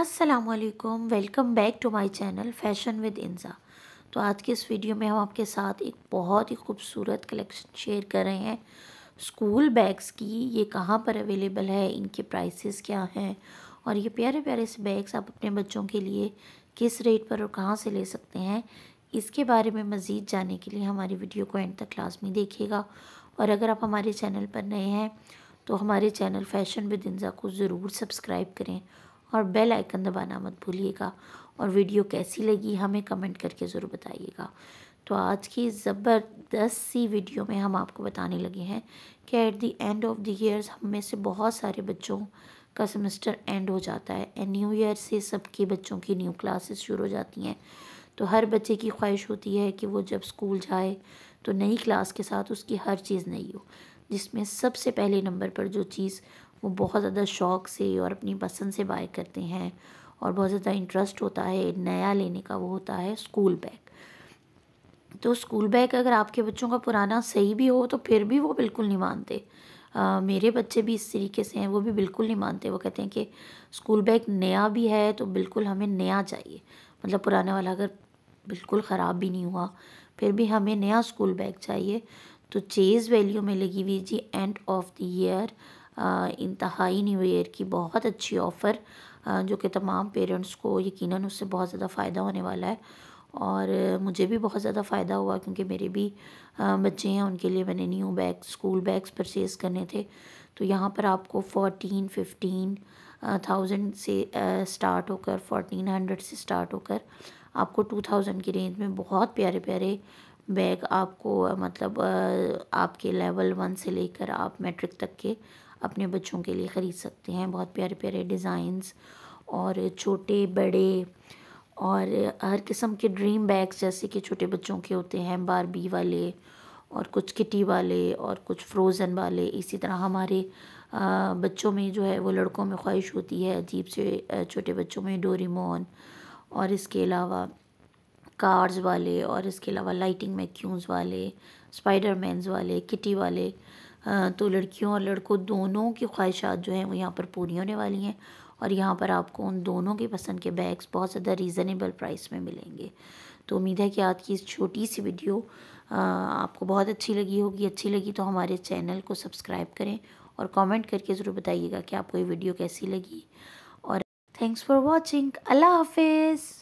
असलकुम welcome back to my channel fashion with Inza तो आज के इस वीडियो में हम आपके साथ एक बहुत ही खूबसूरत कलेक्शन शेयर कर रहे हैं स्कूल बैग्स की ये कहाँ पर अवेलेबल है इनके प्राइसेस क्या हैं और ये प्यारे प्यारे से बैग्स आप अपने बच्चों के लिए किस रेट पर और कहाँ से ले सकते हैं इसके बारे में मज़ीद जानने के लिए हमारी वीडियो को एंड तक क्लास में देखिएगा और अगर आप हमारे चैनल पर नए हैं तो हमारे चैनल फैशन विद इंज़ा को ज़रूर सब्सक्राइब करें और बेल आइकन दबाना मत भूलिएगा और वीडियो कैसी लगी हमें कमेंट करके ज़रूर बताइएगा तो आज की ज़बरदस्त सी वीडियो में हम आपको बताने लगे हैं कि at the end of the years हम में से बहुत सारे बच्चों का सेमेस्टर एंड हो जाता है एंड न्यू ईयर से सबके बच्चों की न्यू क्लासेस शुरू हो जाती हैं तो हर बच्चे की ख्वाहिश होती है कि वो जब स्कूल जाए तो नई क्लास के साथ उसकी हर चीज़ नई हो जिसमें सबसे पहले नंबर पर जो चीज़ वो बहुत ज़्यादा शौक़ से और अपनी पसंद से बाय करते हैं और बहुत ज़्यादा इंटरेस्ट होता है नया लेने का वो होता है स्कूल बैग तो स्कूल बैग अगर आपके बच्चों का पुराना सही भी हो तो फिर भी वो बिल्कुल नहीं मानते मेरे बच्चे भी इस तरीके से हैं वो भी बिल्कुल नहीं मानते वो कहते हैं कि स्कूल बैग नया भी है तो बिल्कुल हमें नया चाहिए मतलब पुराने वाला अगर बिल्कुल ख़राब भी नहीं हुआ फिर भी हमें नया स्कूल बैग चाहिए तो चेज़ वैल्यू में लगी हुई जी एंड ऑफ द ईयर इंतहाई न्यू ईयर की बहुत अच्छी ऑफ़र जो कि तमाम पेरेंट्स को यकीनन उससे बहुत ज़्यादा फ़ायदा होने वाला है और मुझे भी बहुत ज़्यादा फ़ायदा हुआ क्योंकि मेरे भी बच्चे हैं उनके लिए मैंने new bag school bags purchase करने थे तो यहाँ पर आपको फ़ोटीन फिफ्टीन थाउजेंड से स्टार्ट होकर फोटीन हंड्रेड से स्टार्ट होकर आपको टू थाउजेंड की रेंज में बहुत प्यारे प्यारे बैग आपको मतलब आपके लेवल वन से लेकर आप मैट्रिक तक के अपने बच्चों के लिए ख़रीद सकते हैं बहुत प्यारे प्यारे डिज़ाइंस और छोटे बड़े और हर किस्म के ड्रीम बैग्स जैसे कि छोटे बच्चों के होते हैं बारबी वाले और कुछ किटी वाले और कुछ फ्रोज़न वाले इसी तरह हमारे बच्चों में जो है वो लड़कों में ख्वाहिश होती है अजीब से छोटे बच्चों में डोरीमोन और इसके अलावा कार्स वाले और इसके अलावा लाइटिंग मैक्यूज़ वाले स्पाइडर मैंस वाले किटी वाले तो लड़कियों और लड़कों दोनों की ख्वाहिशात जो हैं वो यहाँ पर पूरी होने वाली हैं और यहाँ पर आपको उन दोनों के पसंद के बैग्स बहुत ज़्यादा रीज़नेबल प्राइस में मिलेंगे तो उम्मीद है कि आज की इस छोटी सी वीडियो आपको बहुत अच्छी लगी होगी अच्छी लगी तो हमारे चैनल को सब्सक्राइब करें और कमेंट करके ज़रूर बताइएगा कि आपको ये वीडियो कैसी लगी और थैंक्स फॉर वॉचिंग अल्लाह हाफिज़